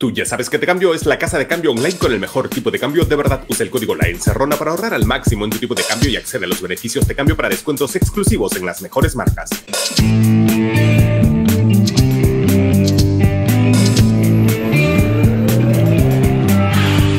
Tú ya sabes que Te Cambio es la casa de cambio online con el mejor tipo de cambio. De verdad, usa el código La Encerrona para ahorrar al máximo en tu tipo de cambio y accede a los beneficios de cambio para descuentos exclusivos en las mejores marcas.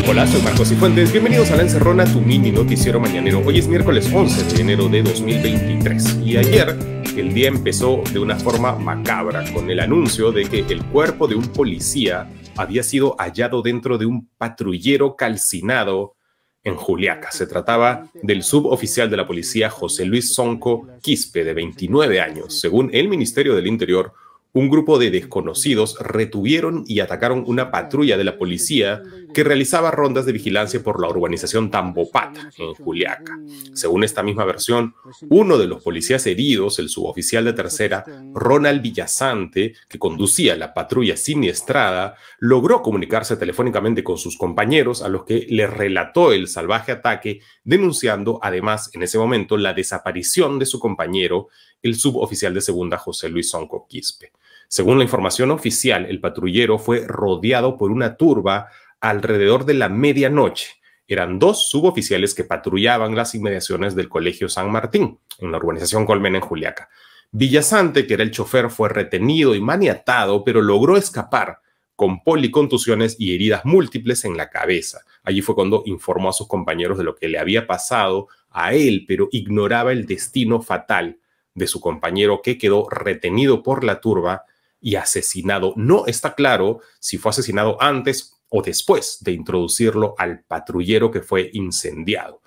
Hola, soy Marcos Fuentes. Bienvenidos a La Encerrona, tu mini noticiero mañanero. Hoy es miércoles 11 de enero de 2023 y ayer el día empezó de una forma macabra con el anuncio de que el cuerpo de un policía había sido hallado dentro de un patrullero calcinado en Juliaca. Se trataba del suboficial de la policía José Luis Sonco Quispe, de 29 años. Según el Ministerio del Interior, un grupo de desconocidos retuvieron y atacaron una patrulla de la policía que realizaba rondas de vigilancia por la urbanización Tambopata, en Juliaca. Según esta misma versión, uno de los policías heridos, el suboficial de tercera, Ronald Villasante, que conducía la patrulla siniestrada, logró comunicarse telefónicamente con sus compañeros a los que le relató el salvaje ataque, denunciando además en ese momento la desaparición de su compañero, el suboficial de segunda José Luis Sonco Quispe. Según la información oficial, el patrullero fue rodeado por una turba alrededor de la medianoche. Eran dos suboficiales que patrullaban las inmediaciones del Colegio San Martín, en la urbanización Colmena en Juliaca. Villasante, que era el chofer, fue retenido y maniatado, pero logró escapar con policontusiones y heridas múltiples en la cabeza. Allí fue cuando informó a sus compañeros de lo que le había pasado a él, pero ignoraba el destino fatal de su compañero que quedó retenido por la turba y asesinado. No está claro si fue asesinado antes o después de introducirlo al patrullero que fue incendiado.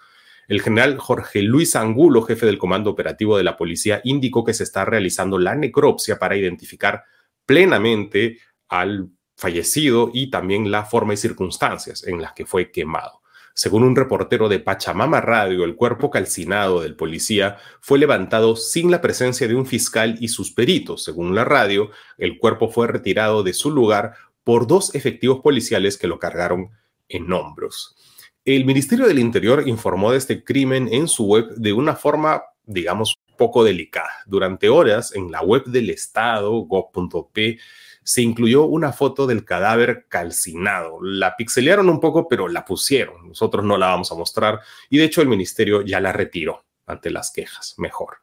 El general Jorge Luis Angulo, jefe del Comando Operativo de la Policía, indicó que se está realizando la necropsia para identificar plenamente al fallecido y también la forma y circunstancias en las que fue quemado. Según un reportero de Pachamama Radio, el cuerpo calcinado del policía fue levantado sin la presencia de un fiscal y sus peritos. Según la radio, el cuerpo fue retirado de su lugar por dos efectivos policiales que lo cargaron en hombros. El Ministerio del Interior informó de este crimen en su web de una forma, digamos, poco delicada. Durante horas, en la web del Estado, gov.p, se incluyó una foto del cadáver calcinado. La pixelearon un poco, pero la pusieron. Nosotros no la vamos a mostrar y de hecho el ministerio ya la retiró ante las quejas. Mejor.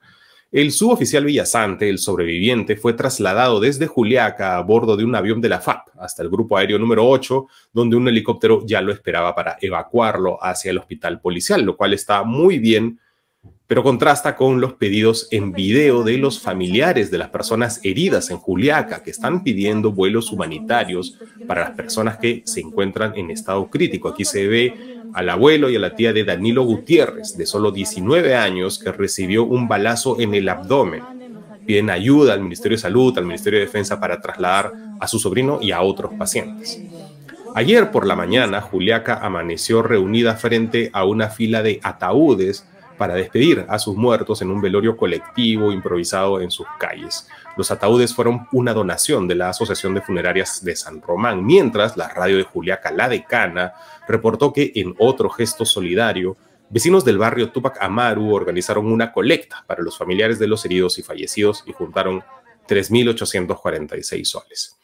El suboficial Villasante, el sobreviviente, fue trasladado desde Juliaca a bordo de un avión de la FAP hasta el grupo aéreo número 8, donde un helicóptero ya lo esperaba para evacuarlo hacia el hospital policial, lo cual está muy bien pero contrasta con los pedidos en video de los familiares de las personas heridas en Juliaca, que están pidiendo vuelos humanitarios para las personas que se encuentran en estado crítico. Aquí se ve al abuelo y a la tía de Danilo Gutiérrez, de solo 19 años, que recibió un balazo en el abdomen. Piden ayuda al Ministerio de Salud, al Ministerio de Defensa para trasladar a su sobrino y a otros pacientes. Ayer por la mañana, Juliaca amaneció reunida frente a una fila de ataúdes para despedir a sus muertos en un velorio colectivo improvisado en sus calles. Los ataúdes fueron una donación de la Asociación de Funerarias de San Román, mientras la radio de Juliaca, la decana, reportó que en otro gesto solidario, vecinos del barrio Tupac Amaru organizaron una colecta para los familiares de los heridos y fallecidos y juntaron 3.846 soles.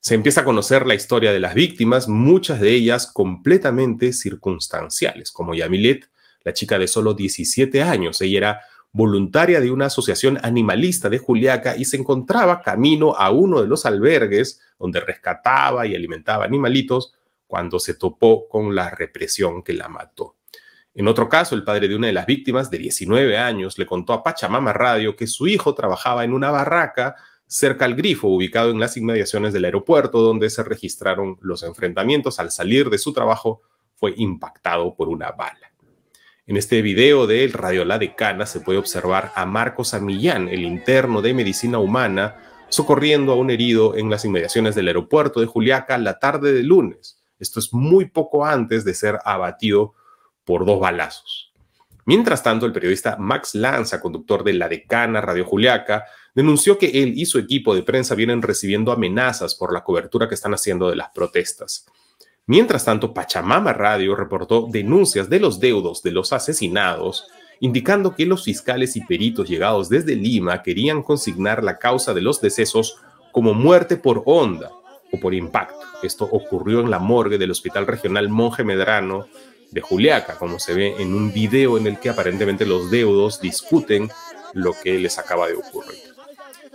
Se empieza a conocer la historia de las víctimas, muchas de ellas completamente circunstanciales, como Yamilet, la chica de solo 17 años. Ella era voluntaria de una asociación animalista de Juliaca y se encontraba camino a uno de los albergues donde rescataba y alimentaba animalitos cuando se topó con la represión que la mató. En otro caso, el padre de una de las víctimas, de 19 años, le contó a Pachamama Radio que su hijo trabajaba en una barraca cerca al grifo, ubicado en las inmediaciones del aeropuerto, donde se registraron los enfrentamientos. Al salir de su trabajo, fue impactado por una bala. En este video del Radio La Decana se puede observar a Marcos Amillán, el interno de medicina humana, socorriendo a un herido en las inmediaciones del aeropuerto de Juliaca la tarde de lunes. Esto es muy poco antes de ser abatido por dos balazos. Mientras tanto, el periodista Max Lanza, conductor de La Decana Radio Juliaca, denunció que él y su equipo de prensa vienen recibiendo amenazas por la cobertura que están haciendo de las protestas. Mientras tanto, Pachamama Radio reportó denuncias de los deudos de los asesinados, indicando que los fiscales y peritos llegados desde Lima querían consignar la causa de los decesos como muerte por onda o por impacto. Esto ocurrió en la morgue del Hospital Regional Monje Medrano de Juliaca, como se ve en un video en el que aparentemente los deudos discuten lo que les acaba de ocurrir.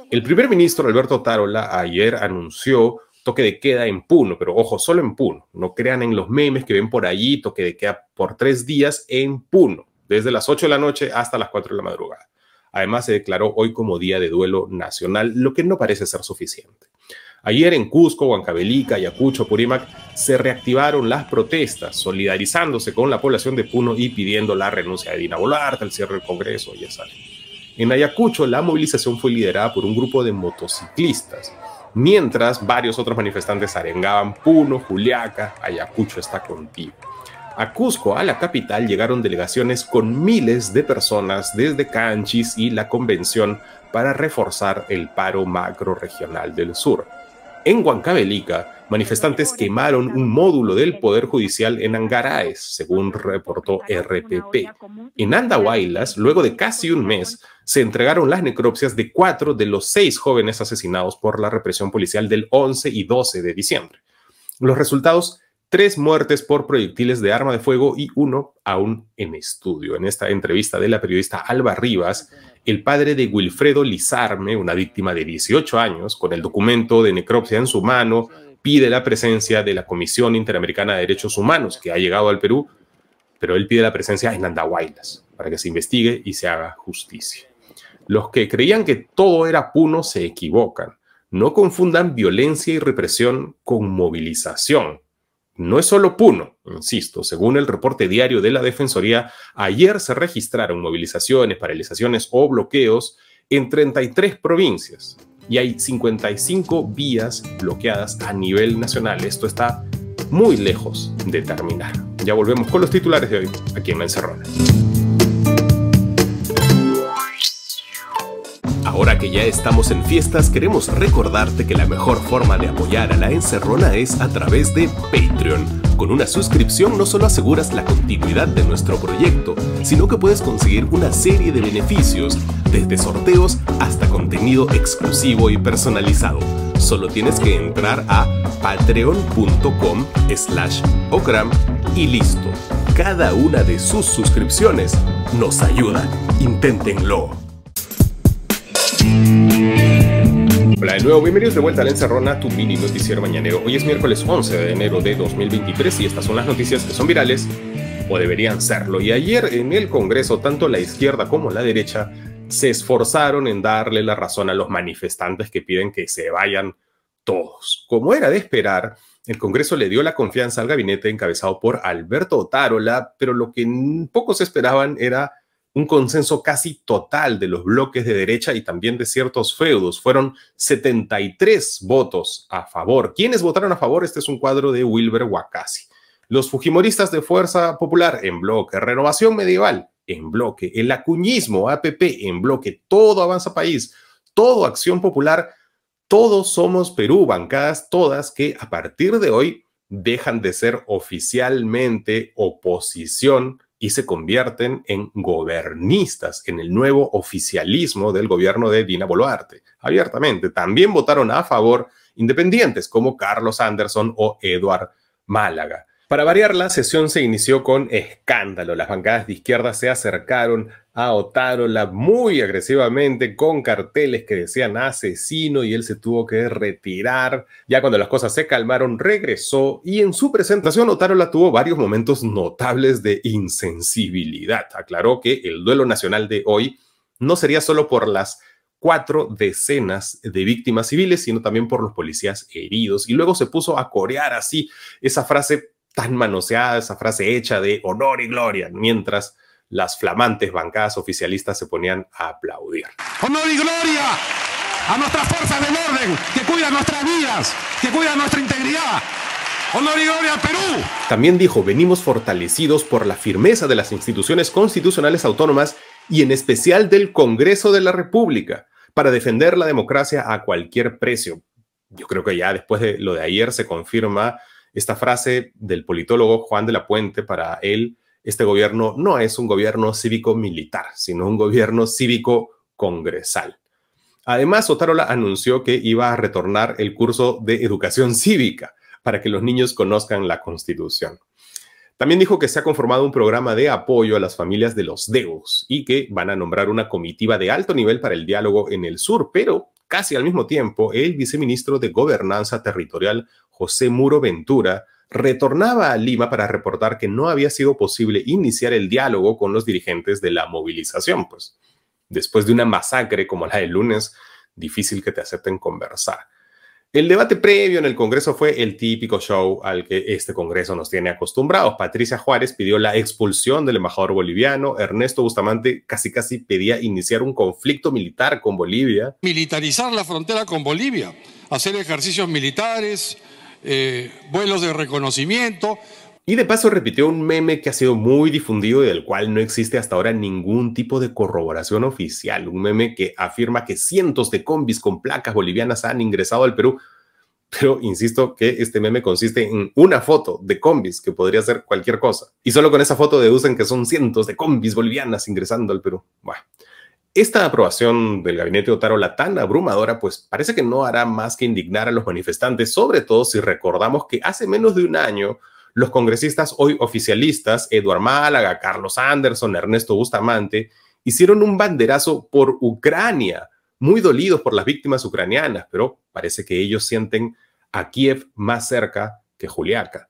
El primer ministro Alberto Tarola ayer anunció toque de queda en Puno, pero ojo, solo en Puno. No crean en los memes que ven por allí, toque de queda por tres días en Puno, desde las 8 de la noche hasta las 4 de la madrugada. Además, se declaró hoy como día de duelo nacional, lo que no parece ser suficiente. Ayer en Cusco, Huancabelica, Ayacucho, Purímac, se reactivaron las protestas, solidarizándose con la población de Puno y pidiendo la renuncia de Dina Boluarte, el cierre del Congreso, ya sale. En Ayacucho, la movilización fue liderada por un grupo de motociclistas mientras varios otros manifestantes arengaban Puno, Juliaca, Ayacucho está contigo. A Cusco, a la capital, llegaron delegaciones con miles de personas desde Canchis y la convención para reforzar el paro macro regional del sur. En Huancavelica, manifestantes quemaron un módulo del Poder Judicial en Angaraes, según reportó RPP. En Andahuaylas, luego de casi un mes, se entregaron las necropsias de cuatro de los seis jóvenes asesinados por la represión policial del 11 y 12 de diciembre. Los resultados tres muertes por proyectiles de arma de fuego y uno aún en estudio. En esta entrevista de la periodista Alba Rivas, el padre de Wilfredo Lizarme, una víctima de 18 años, con el documento de necropsia en su mano, pide la presencia de la Comisión Interamericana de Derechos Humanos, que ha llegado al Perú, pero él pide la presencia en Andahuaylas, para que se investigue y se haga justicia. Los que creían que todo era Puno se equivocan. No confundan violencia y represión con movilización. No es solo Puno, insisto, según el reporte diario de la Defensoría, ayer se registraron movilizaciones, paralizaciones o bloqueos en 33 provincias y hay 55 vías bloqueadas a nivel nacional. Esto está muy lejos de terminar. Ya volvemos con los titulares de hoy aquí en que ya estamos en fiestas, queremos recordarte que la mejor forma de apoyar a la encerrona es a través de Patreon. Con una suscripción no solo aseguras la continuidad de nuestro proyecto, sino que puedes conseguir una serie de beneficios, desde sorteos hasta contenido exclusivo y personalizado. Solo tienes que entrar a patreon.com slash okram y listo. Cada una de sus suscripciones nos ayuda. Inténtenlo. Hola de nuevo, bienvenidos de vuelta a La Encerrona, tu mini noticiero mañanero. Hoy es miércoles 11 de enero de 2023 y estas son las noticias que son virales o deberían serlo. Y ayer en el Congreso, tanto la izquierda como la derecha se esforzaron en darle la razón a los manifestantes que piden que se vayan todos. Como era de esperar, el Congreso le dio la confianza al gabinete encabezado por Alberto Otárola, pero lo que pocos esperaban era un consenso casi total de los bloques de derecha y también de ciertos feudos. Fueron 73 votos a favor. ¿Quiénes votaron a favor? Este es un cuadro de Wilber Wakasi. Los Fujimoristas de Fuerza Popular en bloque, Renovación Medieval en bloque, el acuñismo APP en bloque, todo Avanza País, todo Acción Popular, todos somos Perú, bancadas todas que a partir de hoy dejan de ser oficialmente oposición y se convierten en gobernistas en el nuevo oficialismo del gobierno de Dina Boluarte, abiertamente. También votaron a favor independientes como Carlos Anderson o Eduard Málaga. Para variar, la sesión se inició con escándalo. Las bancadas de izquierda se acercaron a Otárola muy agresivamente con carteles que decían asesino y él se tuvo que retirar. Ya cuando las cosas se calmaron, regresó y en su presentación Otárola tuvo varios momentos notables de insensibilidad. Aclaró que el duelo nacional de hoy no sería solo por las cuatro decenas de víctimas civiles, sino también por los policías heridos. Y luego se puso a corear así esa frase tan manoseada esa frase hecha de honor y gloria, mientras las flamantes bancadas oficialistas se ponían a aplaudir. Honor y gloria a nuestras fuerzas del orden, que cuidan nuestras vidas, que cuidan nuestra integridad. Honor y gloria al Perú. También dijo, venimos fortalecidos por la firmeza de las instituciones constitucionales autónomas y en especial del Congreso de la República para defender la democracia a cualquier precio. Yo creo que ya después de lo de ayer se confirma esta frase del politólogo Juan de la Puente para él, este gobierno no es un gobierno cívico-militar, sino un gobierno cívico-congresal. Además, Otárola anunció que iba a retornar el curso de educación cívica para que los niños conozcan la Constitución. También dijo que se ha conformado un programa de apoyo a las familias de los Deus y que van a nombrar una comitiva de alto nivel para el diálogo en el sur, pero casi al mismo tiempo el viceministro de Gobernanza Territorial José Muro Ventura, retornaba a Lima para reportar que no había sido posible iniciar el diálogo con los dirigentes de la movilización, pues después de una masacre como la del lunes, difícil que te acepten conversar. El debate previo en el Congreso fue el típico show al que este Congreso nos tiene acostumbrados. Patricia Juárez pidió la expulsión del embajador boliviano, Ernesto Bustamante casi casi pedía iniciar un conflicto militar con Bolivia. Militarizar la frontera con Bolivia, hacer ejercicios militares, eh, vuelos de reconocimiento. Y de paso repitió un meme que ha sido muy difundido y del cual no existe hasta ahora ningún tipo de corroboración oficial. Un meme que afirma que cientos de combis con placas bolivianas han ingresado al Perú. Pero insisto que este meme consiste en una foto de combis que podría ser cualquier cosa. Y solo con esa foto deducen que son cientos de combis bolivianas ingresando al Perú. Esta aprobación del gabinete de la tan abrumadora, pues parece que no hará más que indignar a los manifestantes, sobre todo si recordamos que hace menos de un año los congresistas hoy oficialistas, Eduard Málaga, Carlos Anderson, Ernesto Bustamante, hicieron un banderazo por Ucrania, muy dolidos por las víctimas ucranianas, pero parece que ellos sienten a Kiev más cerca que Juliaca.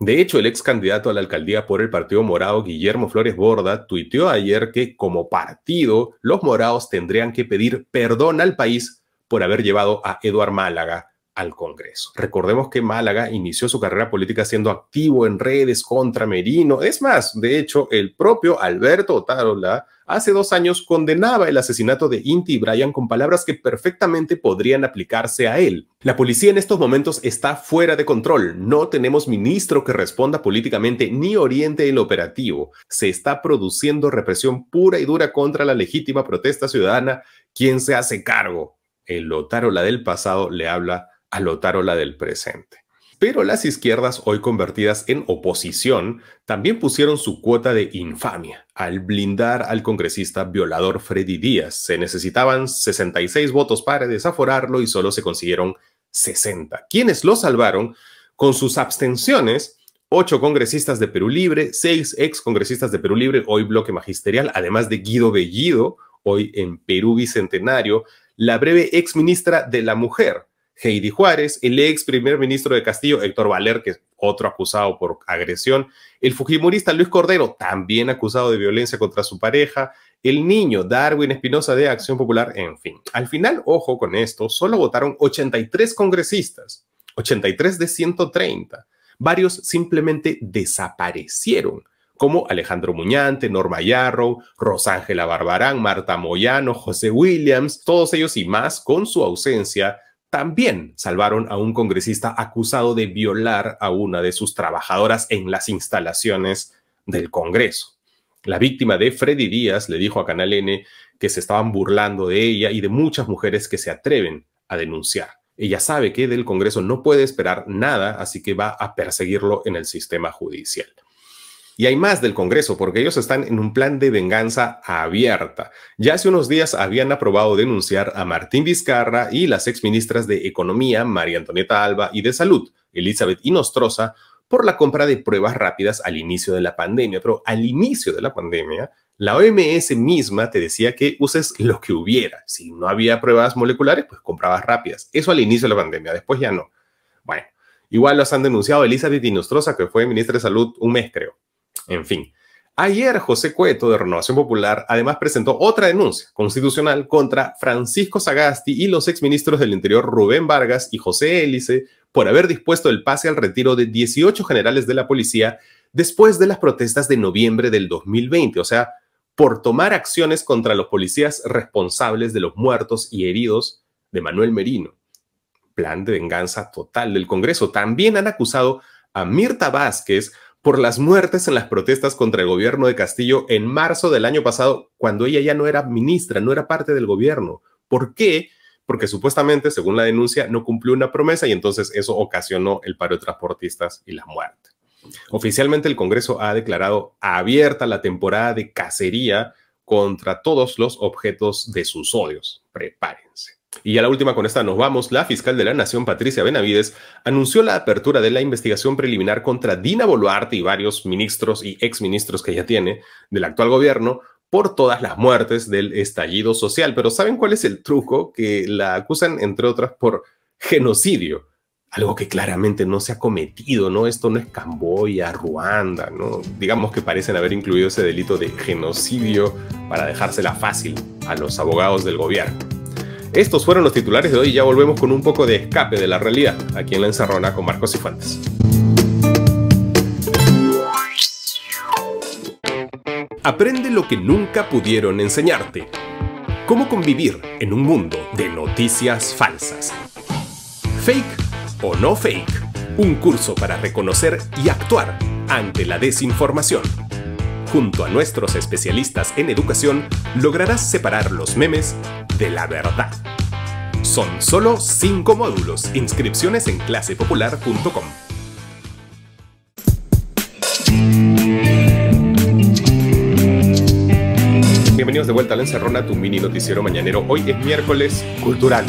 De hecho, el ex candidato a la alcaldía por el Partido Morado, Guillermo Flores Borda, tuiteó ayer que como partido, los morados tendrían que pedir perdón al país por haber llevado a Eduard Málaga al Congreso. Recordemos que Málaga inició su carrera política siendo activo en redes contra Merino. Es más, de hecho, el propio Alberto Otárola hace dos años condenaba el asesinato de Inti y Brian con palabras que perfectamente podrían aplicarse a él. La policía en estos momentos está fuera de control. No tenemos ministro que responda políticamente ni oriente el operativo. Se está produciendo represión pura y dura contra la legítima protesta ciudadana. ¿Quién se hace cargo? El Lotarola del pasado le habla a Lotarola del presente. Pero las izquierdas, hoy convertidas en oposición, también pusieron su cuota de infamia al blindar al congresista violador Freddy Díaz. Se necesitaban 66 votos para desaforarlo y solo se consiguieron 60. Quienes lo salvaron con sus abstenciones, ocho congresistas de Perú Libre, seis ex congresistas de Perú Libre, hoy bloque magisterial, además de Guido Bellido, hoy en Perú Bicentenario, la breve ex ministra de la Mujer, Heidi Juárez, el ex primer ministro de Castillo, Héctor Valer, que es otro acusado por agresión, el fujimorista Luis Cordero, también acusado de violencia contra su pareja, el niño Darwin Espinosa de Acción Popular, en fin. Al final, ojo con esto, solo votaron 83 congresistas, 83 de 130. Varios simplemente desaparecieron como Alejandro Muñante, Norma Yarrow, Rosángela Barbarán, Marta Moyano, José Williams, todos ellos y más con su ausencia también salvaron a un congresista acusado de violar a una de sus trabajadoras en las instalaciones del Congreso. La víctima de Freddy Díaz le dijo a Canal N que se estaban burlando de ella y de muchas mujeres que se atreven a denunciar. Ella sabe que del Congreso no puede esperar nada, así que va a perseguirlo en el sistema judicial. Y hay más del Congreso, porque ellos están en un plan de venganza abierta. Ya hace unos días habían aprobado denunciar a Martín Vizcarra y las exministras de Economía, María Antonieta Alba, y de Salud, Elizabeth Inostrosa, por la compra de pruebas rápidas al inicio de la pandemia. Pero al inicio de la pandemia, la OMS misma te decía que uses lo que hubiera. Si no había pruebas moleculares, pues comprabas rápidas. Eso al inicio de la pandemia, después ya no. Bueno, igual los han denunciado Elizabeth Inostrosa, que fue ministra de Salud un mes, creo. En fin. Ayer José Cueto de Renovación Popular además presentó otra denuncia constitucional contra Francisco Sagasti y los exministros del Interior Rubén Vargas y José Hélice por haber dispuesto el pase al retiro de 18 generales de la policía después de las protestas de noviembre del 2020, o sea, por tomar acciones contra los policías responsables de los muertos y heridos de Manuel Merino. Plan de venganza total del Congreso. También han acusado a Mirta Vázquez por las muertes en las protestas contra el gobierno de Castillo en marzo del año pasado, cuando ella ya no era ministra, no era parte del gobierno. ¿Por qué? Porque supuestamente, según la denuncia, no cumplió una promesa y entonces eso ocasionó el paro de transportistas y la muerte. Oficialmente el Congreso ha declarado abierta la temporada de cacería contra todos los objetos de sus odios. Prepárense. Y ya la última con esta nos vamos. La fiscal de la Nación, Patricia Benavides, anunció la apertura de la investigación preliminar contra Dina Boluarte y varios ministros y exministros que ella tiene del actual gobierno por todas las muertes del estallido social. Pero ¿saben cuál es el truco? Que la acusan, entre otras, por genocidio. Algo que claramente no se ha cometido, ¿no? Esto no es Camboya, Ruanda, ¿no? Digamos que parecen haber incluido ese delito de genocidio para dejársela fácil a los abogados del gobierno. Estos fueron los titulares de hoy y ya volvemos con un poco de escape de la realidad aquí en La Encerrona con Marcos y Aprende lo que nunca pudieron enseñarte. ¿Cómo convivir en un mundo de noticias falsas? Fake o no fake. Un curso para reconocer y actuar ante la desinformación junto a nuestros especialistas en educación, lograrás separar los memes de la verdad. Son solo 5 módulos. Inscripciones en clasepopular.com. Bienvenidos de vuelta a La Encerrona, tu mini noticiero mañanero. Hoy es miércoles cultural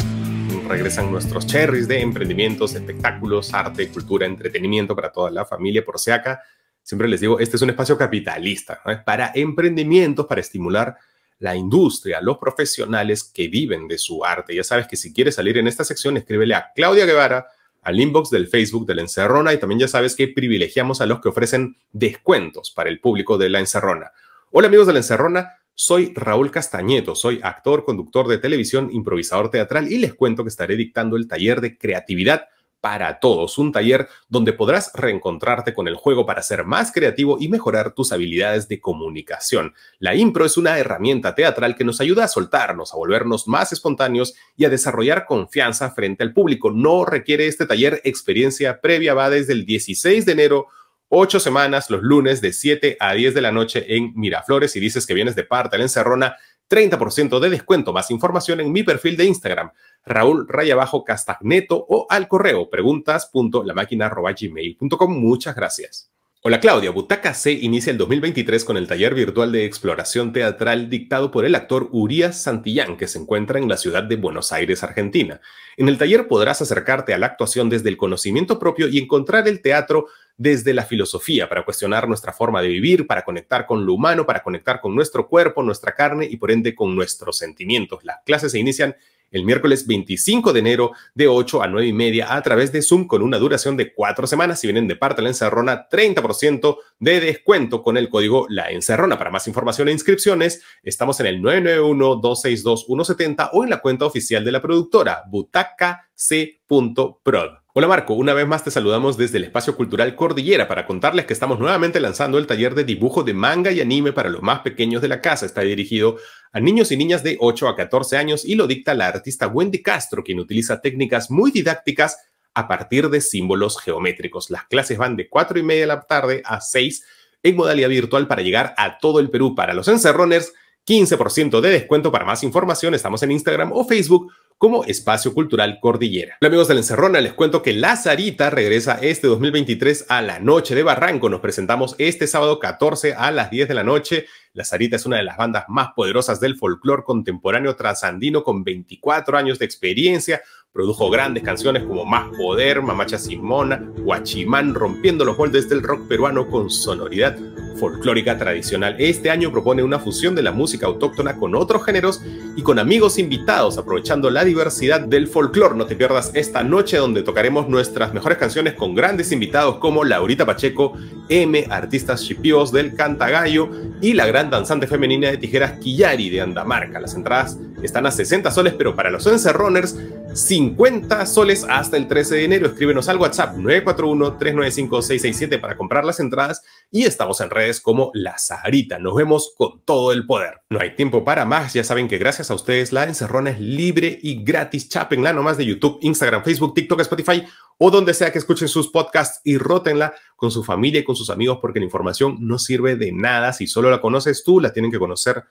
regresan nuestros cherries de emprendimientos, espectáculos, arte, cultura, entretenimiento para toda la familia. Por SEACA. Siempre les digo, este es un espacio capitalista, para emprendimientos, para estimular la industria, los profesionales que viven de su arte. Ya sabes que si quieres salir en esta sección, escríbele a Claudia Guevara al inbox del Facebook de la Encerrona y también ya sabes que privilegiamos a los que ofrecen descuentos para el público de la Encerrona. Hola amigos de la Encerrona, soy Raúl Castañeto, soy actor, conductor de televisión, improvisador teatral y les cuento que estaré dictando el taller de creatividad para todos, un taller donde podrás reencontrarte con el juego para ser más creativo y mejorar tus habilidades de comunicación. La impro es una herramienta teatral que nos ayuda a soltarnos, a volvernos más espontáneos y a desarrollar confianza frente al público. No requiere este taller experiencia previa, va desde el 16 de enero ocho semanas los lunes de 7 a 10 de la noche en Miraflores. Y dices que vienes de parte de la Encerrona, 30% de descuento. Más información en mi perfil de Instagram, Raúl Rayabajo Castagneto o al correo preguntas.lamáquina.gmail.com. Muchas gracias. Hola Claudia, Butaca C inicia el 2023 con el taller virtual de exploración teatral dictado por el actor Urias Santillán, que se encuentra en la ciudad de Buenos Aires, Argentina. En el taller podrás acercarte a la actuación desde el conocimiento propio y encontrar el teatro desde la filosofía para cuestionar nuestra forma de vivir, para conectar con lo humano, para conectar con nuestro cuerpo, nuestra carne y por ende con nuestros sentimientos. Las clases se inician el miércoles 25 de enero de 8 a 9 y media a través de Zoom con una duración de cuatro semanas. Si vienen de parte de la encerrona, 30% de descuento con el código La Encerrona. Para más información e inscripciones, estamos en el 991-262-170 o en la cuenta oficial de la productora, butacac.prod. Hola Marco, una vez más te saludamos desde el espacio cultural Cordillera para contarles que estamos nuevamente lanzando el taller de dibujo de manga y anime para los más pequeños de la casa. Está dirigido a niños y niñas de 8 a 14 años y lo dicta la artista Wendy Castro, quien utiliza técnicas muy didácticas a partir de símbolos geométricos. Las clases van de 4 y media de la tarde a 6 en modalidad virtual para llegar a todo el Perú. Para los encerroners, 15% de descuento. Para más información, estamos en Instagram o Facebook como espacio cultural cordillera. Hola amigos de la Encerrona, les cuento que La Sarita regresa este 2023 a la noche de Barranco. Nos presentamos este sábado 14 a las 10 de la noche. La Sarita es una de las bandas más poderosas del folclore contemporáneo trasandino con 24 años de experiencia, Produjo grandes canciones como Más Poder, Mamacha Simona, Guachimán, rompiendo los moldes del rock peruano con sonoridad folclórica tradicional. Este año propone una fusión de la música autóctona con otros géneros y con amigos invitados, aprovechando la diversidad del folclore. No te pierdas esta noche donde tocaremos nuestras mejores canciones con grandes invitados como Laurita Pacheco, M, artistas Chipios del Cantagallo y la gran danzante femenina de tijeras Quillari de Andamarca. Las entradas están a 60 soles, pero para los encerroners 50 soles hasta el 13 de enero. Escríbenos al WhatsApp 941-395-667 para comprar las entradas y estamos en redes como La Saharita. Nos vemos con todo el poder. No hay tiempo para más. Ya saben que gracias a ustedes la encerrona es libre y gratis. Chápenla nomás de YouTube, Instagram, Facebook, TikTok, Spotify o donde sea que escuchen sus podcasts y rótenla con su familia y con sus amigos porque la información no sirve de nada. Si solo la conoces tú, la tienen que conocer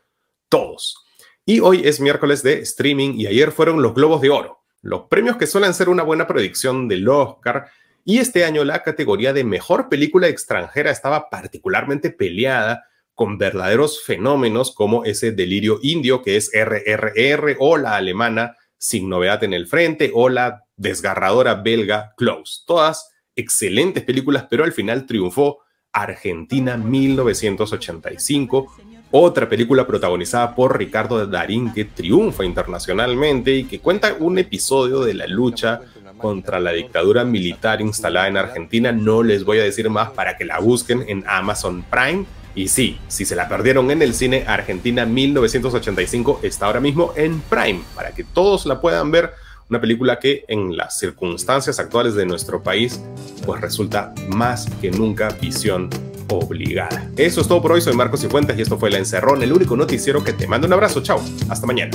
todos. Y hoy es miércoles de streaming y ayer fueron los globos de oro los premios que suelen ser una buena predicción del Oscar, y este año la categoría de mejor película extranjera estaba particularmente peleada con verdaderos fenómenos como ese delirio indio que es RRR o la alemana sin novedad en el frente o la desgarradora belga Close. Todas excelentes películas, pero al final triunfó Argentina 1985 otra película protagonizada por Ricardo Darín que triunfa internacionalmente y que cuenta un episodio de la lucha contra la dictadura militar instalada en Argentina. No les voy a decir más para que la busquen en Amazon Prime. Y sí, si se la perdieron en el cine, Argentina 1985 está ahora mismo en Prime, para que todos la puedan ver. Una película que en las circunstancias actuales de nuestro país, pues resulta más que nunca visión obligada. Eso es todo por hoy. Soy Marcos Cifuentes y esto fue La Encerrón, el único noticiero que te mando un abrazo. Chao. Hasta mañana.